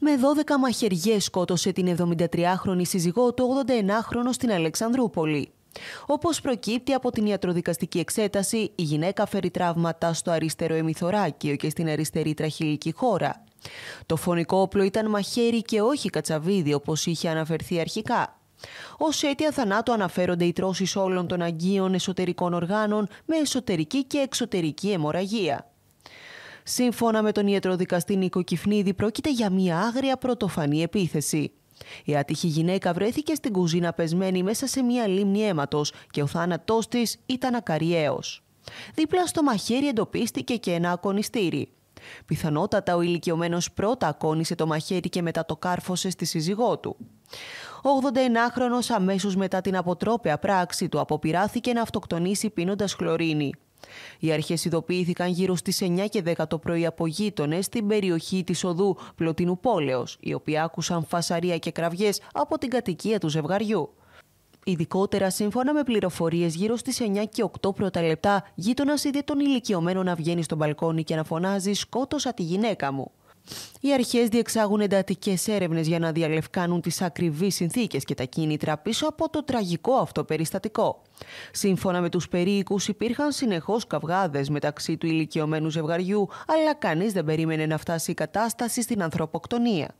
με 12 μαχαιριές σκότωσε την 73χρονη σύζυγό του 81 χρονος στην Αλεξανδρούπολη. Όπως προκύπτει από την ιατροδικαστική εξέταση, η γυναίκα φέρει τραύματα στο αριστερό εμιθωράκιο και στην αριστερή τραχυλική χώρα. Το φωνικό όπλο ήταν μαχαίρι και όχι κατσαβίδι, όπως είχε αναφερθεί αρχικά. Ως αίτια θανάτου αναφέρονται οι τρώσεις όλων των αγκίων εσωτερικών οργάνων με εσωτερική και εξωτερική αιμορραγία. Σύμφωνα με τον ιατροδικαστή Νίκο Κιφνίδη, πρόκειται για μια άγρια πρωτοφανή επίθεση. Η άτυχη γυναίκα βρέθηκε στην κουζίνα πεσμένη μέσα σε μια λίμνη αίματος και ο θάνατός της ήταν ακαριαίο. Δίπλα στο μαχαίρι εντοπίστηκε και ένα ακονιστήρι. Πιθανότατα ο ηλικιωμένος πρώτα ακόνισε το μαχαίρι και μετά το κάρφωσε στη σύζυγό του. Ο 81 χρονο αμέσως μετά την αποτρόπαια πράξη του αποπειράθηκε να αυτοκτονήσει πίνοντας χλωρίνη. Οι αρχές ειδοποιήθηκαν γύρω στις 9 και 10 το πρωί από γείτονες στην περιοχή της οδού Πλωτινού Πόλεως, οι οποίοι άκουσαν φασαρία και κραυγές από την κατοικία του ζευγαριού. Ειδικότερα, σύμφωνα με πληροφορίες, γύρω στις 9 και 8 πρώτα λεπτά, γείτονας είδε τον ηλικιωμένο να βγαίνει στο μπαλκόνι και να φωνάζει: Σκότωσα τη γυναίκα μου. Οι αρχές διεξάγουν εντατικές έρευνες για να διαλευκάνουν τις ακριβείς συνθήκες και τα κίνητρα πίσω από το τραγικό αυτό περιστατικό. Σύμφωνα με τους περίοικους, υπήρχαν συνεχώς καυγάδες μεταξύ του ηλικιωμένου ζευγαριού, αλλά κανείς δεν περίμενε να φτάσει η κατάσταση στην ανθρωποκτονία.